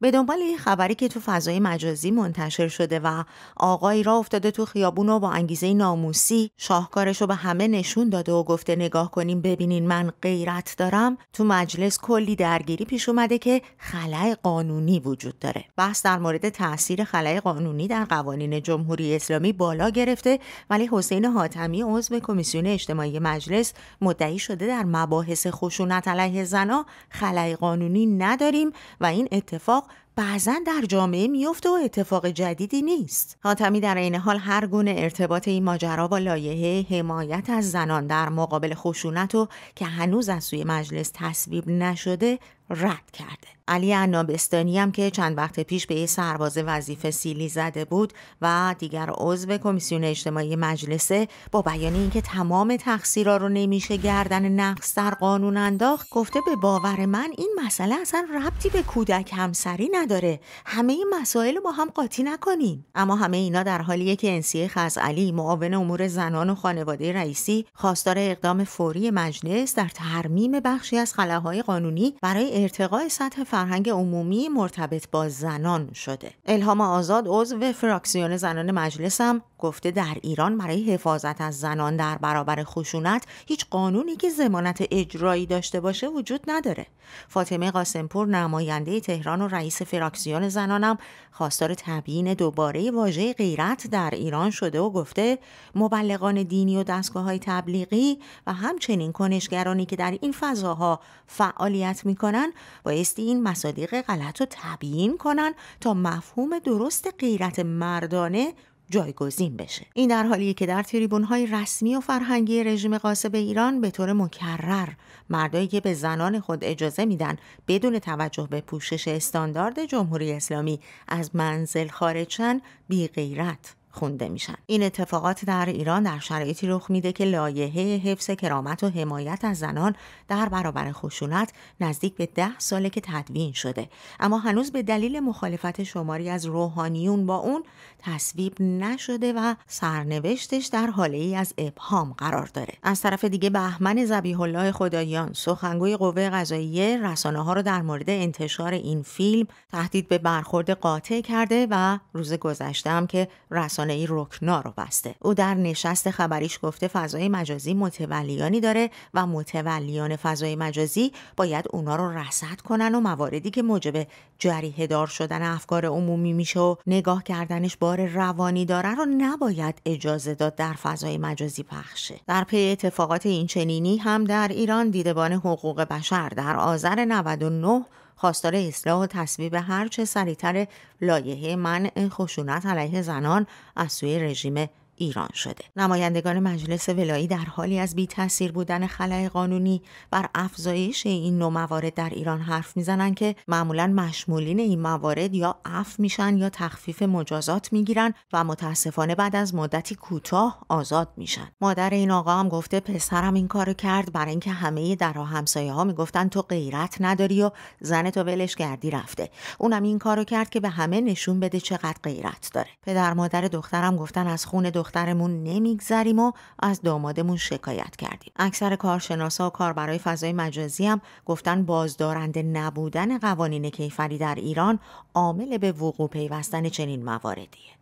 به دنبال یه خبری که تو فضای مجازی منتشر شده و آقایی را افتاده تو خیابون و با انگیزه ناموسی شاهکارش رو به همه نشون داده و گفته نگاه کنیم ببینین من غیرت دارم تو مجلس کلی درگیری پیش اومده که خلع قانونی وجود داره بحث در مورد تاثیر خلع قانونی در قوانین جمهوری اسلامی بالا گرفته ولی حسین حاتمی عضو کمیسیون اجتماعی مجلس مدعی شده در مباحث خشونت علیه زنا خلع قانونی نداریم و این اتفاق بعضا در جامعه میفته و اتفاق جدیدی نیست حاتمی در عین حال هر گونه ارتباط این ماجرا با لایحه حمایت از زنان در مقابل خشونت و که هنوز از سوی مجلس تصویب نشده رد کرده علی عنابستانی هم که چند وقت پیش به یه سرباز وظیفه سیلی زده بود و دیگر عضو کمیسیون اجتماعی مجلسه با بیان اینکه تمام تقصیرها رو نمیشه گردن نقص در قانون انداخت گفته به باور من این مسئله اصلا ربطی به کودک همسری نداره همه این مسائل با هم قاطی نکنیم اما همه اینا در حالیه که انسیه علی معاون امور زنان و خانواده رئیسی خواستار اقدام فوری مجلس در ترمیم بخشی از خلاهای قانونی برای ارتقای سطح فرهنگ عمومی مرتبط با زنان شده الهام آزاد عضو فراکسیون زنان مجلس هم گفته در ایران برای حفاظت از زنان در برابر خشونت هیچ قانونی که ضمانت اجرایی داشته باشه وجود نداره فاطمه قاسمپور نماینده تهران و رئیس فراکسیون زنانم خواستار تبیین دوباره واژه غیرت در ایران شده و گفته مبلغان دینی و دستگاه های تبلیغی و همچنین کنشگرانی که در این فضاها فعالیت میکنن کنن بایستی این مصادیق غلط رو تبیین کنن تا مفهوم درست غیرت مردانه جایگزین بشه این در حالیه که در تریبون های رسمی و فرهنگی رژیم قاسب ایران به طور مکرر مردایی که به زنان خود اجازه میدن بدون توجه به پوشش استاندارد جمهوری اسلامی از منزل خارجن بی غیرت خونده میشن این اتفاقات در ایران در شرایطی رخ میده که لایحه حفظ کرامت و حمایت از زنان در برابر خشونت نزدیک به ده ساله که تدوین شده اما هنوز به دلیل مخالفت شماری از روحانیون با اون تصویب نشده و سرنوشتش در حاله ای از ابهام قرار داره از طرف دیگه بهمن زبیح الله خدایان سخنگوی قوه قضاییه رسانه ها رو در مورد انتشار این فیلم تهدید به برخورد قاطع کرده و روز گذشته هم که رسانه ای رکنا رو بسته او در نشست خبریش گفته فضای مجازی متولیانی داره و متولیان فضای مجازی باید اونا رو رصد کنن و مواردی که موجب جریه دار شدن افکار عمومی میشه و نگاه کردنش بار روانی داره رو نباید اجازه داد در فضای مجازی پخشه در پی اتفاقات این چنینی هم در ایران دیدبان حقوق بشر در آذر 99 خواستار اصلاح و تصویب هرچه سریعتر لایحه منع خشونت علیه زنان از سوی رژیم ایران شده نمایندگان مجلس ولایی در حالی از بی تاثیر بودن خلای قانونی بر افزایش این نوع موارد در ایران حرف میزنند که معمولا مشمولین این موارد یا عفو میشن یا تخفیف مجازات میگیرن و متاسفانه بعد از مدتی کوتاه آزاد میشن مادر این آقا هم گفته پسرم این کارو کرد برای اینکه همه در همسایه ها میگفتن تو غیرت نداری و زن تو ولش گردی رفته اونم این کارو کرد که به همه نشون بده چقدر غیرت داره پدر مادر دخترم گفتن از خون دخترمون نمیگذریم و از دامادمون شکایت کردیم اکثر کارشناسا و برای فضای مجازی هم گفتن بازدارنده نبودن قوانین کیفری در ایران عامل به وقوع پیوستن چنین مواردیه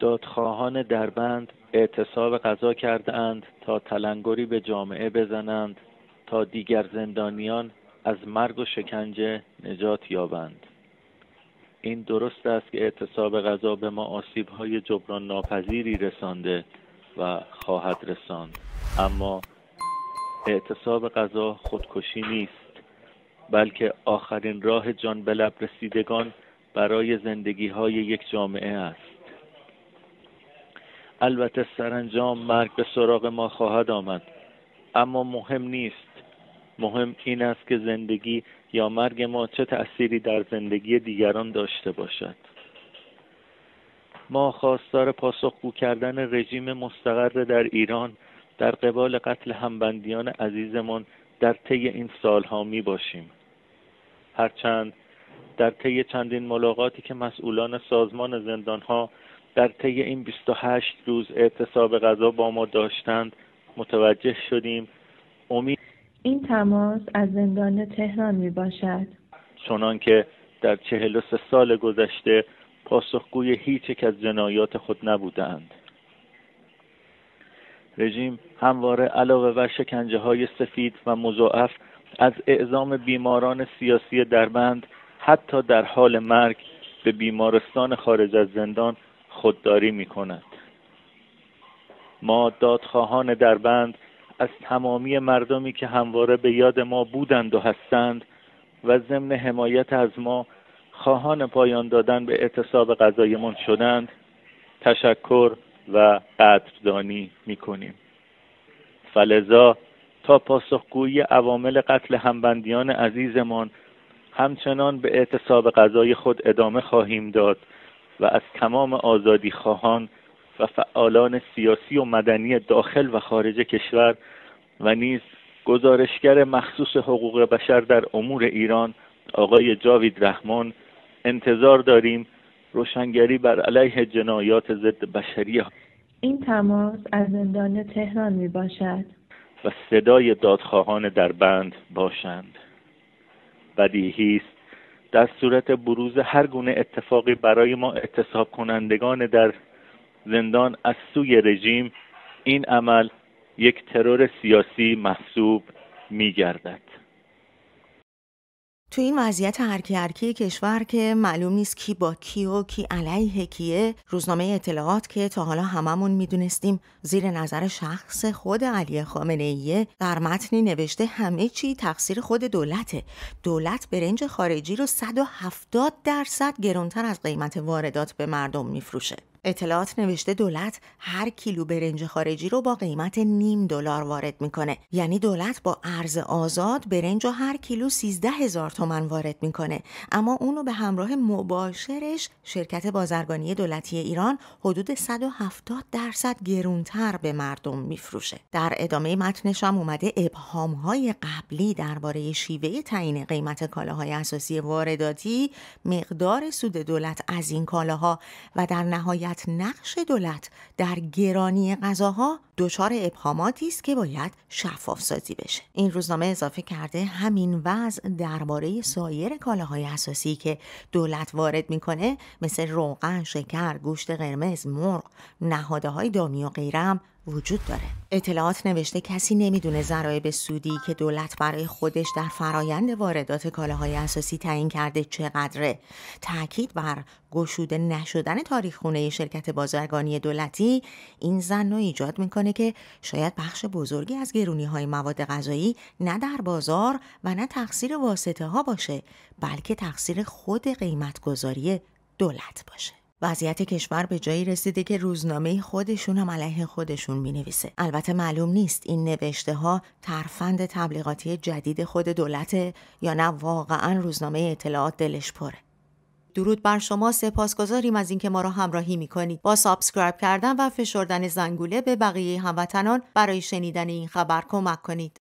دادخواهان دربند اعتصاب غذا کردند تا تلنگری به جامعه بزنند تا دیگر زندانیان از مرگ و شکنجه نجات یابند این درست است که اعتصاب غذا به ما آسیب های جبران ناپذیری رسانده و خواهد رساند اما اعتصاب غذا خودکشی نیست بلکه آخرین راه جان به رسیدگان برای زندگی های یک جامعه است البته سرانجام مرگ به سراغ ما خواهد آمد اما مهم نیست مهم این است که زندگی یا مرگ ما چه تأثیری در زندگی دیگران داشته باشد ما خواستار پاسخگو کردن رژیم مستقر در ایران در قبال قتل همبندیان عزیزمان در طی این سالها می باشیم هرچند در طی چندین ملاقاتی که مسئولان سازمان زندانها در طی این 28 روز اعتصاب غذا با ما داشتند متوجه شدیم امید این تماس از زندان تهران می باشد چنان که در چهل سال گذشته پاسخگوی هیچ یک از جنایات خود نبودند رژیم همواره علاوه بر شکنجه های سفید و مضاعف از اعزام بیماران سیاسی دربند حتی در حال مرگ به بیمارستان خارج از زندان خودداری می کند ما دادخواهان دربند از تمامی مردمی که همواره به یاد ما بودند و هستند و ضمن حمایت از ما خواهان پایان دادن به اعتصاب غذایمان شدند تشکر و قدردانی میکنیم فلزا تا پاسخگویی عوامل قتل همبندیان عزیزمان همچنان به اعتصاب غذای خود ادامه خواهیم داد و از تمام آزادی خواهان و فعالان سیاسی و مدنی داخل و خارج کشور و نیز گزارشگر مخصوص حقوق بشر در امور ایران آقای جاوید رحمان انتظار داریم روشنگری بر علیه جنایات ضد بشری این تماس از زندان تهران می باشد و صدای دادخواهان در بند باشند بدیهی است در صورت بروز هر گونه اتفاقی برای ما اتصاب کنندگان در زندان از سوی رژیم این عمل یک ترور سیاسی محسوب می گردد. تو این وضعیت هرکی هرکی کشور که معلوم نیست کی با کی و کی علیه کیه روزنامه اطلاعات که تا حالا هممون میدونستیم زیر نظر شخص خود علی خامنه در متنی نوشته همه چی تقصیر خود دولته دولت برنج خارجی رو 170 درصد گرونتر از قیمت واردات به مردم میفروشه اطلاعات نوشته دولت هر کیلو برنج خارجی رو با قیمت نیم دلار وارد میکنه یعنی دولت با ارز آزاد برنج و هر کیلو 13 هزار تومن وارد میکنه اما اونو به همراه مباشرش شرکت بازرگانی دولتی ایران حدود 170 درصد گرونتر به مردم میفروشه در ادامه متنش هم اومده ابهام های قبلی درباره شیوه تعیین قیمت کالاهای اساسی وارداتی مقدار سود دولت از این کالاها و در نهایت نقش دولت در گرانی غذاها دچار ابهاماتی است که باید شفاف سازی بشه این روزنامه اضافه کرده همین وضع درباره سایر کالاهای اساسی که دولت وارد میکنه مثل روغن شکر گوشت قرمز مرغ نهاده های دامی و غیرم وجود داره اطلاعات نوشته کسی نمیدونه ضرایب سودی که دولت برای خودش در فرایند واردات کالاهای اساسی تعیین کرده چقدره تاکید بر گشوده نشدن تاریخخونه شرکت بازرگانی دولتی این زن رو ایجاد میکنه که شاید بخش بزرگی از گرونی های مواد غذایی نه در بازار و نه تقصیر واسطه ها باشه بلکه تقصیر خود قیمتگذاری دولت باشه وضعیت کشور به جایی رسیده که روزنامه خودشون هم علیه خودشون می نویسه. البته معلوم نیست این نوشته ها ترفند تبلیغاتی جدید خود دولت یا نه واقعا روزنامه اطلاعات دلش پره. درود بر شما سپاسگزاریم از اینکه ما را همراهی میکنید با سابسکرایب کردن و فشردن زنگوله به بقیه هموطنان برای شنیدن این خبر کمک کنید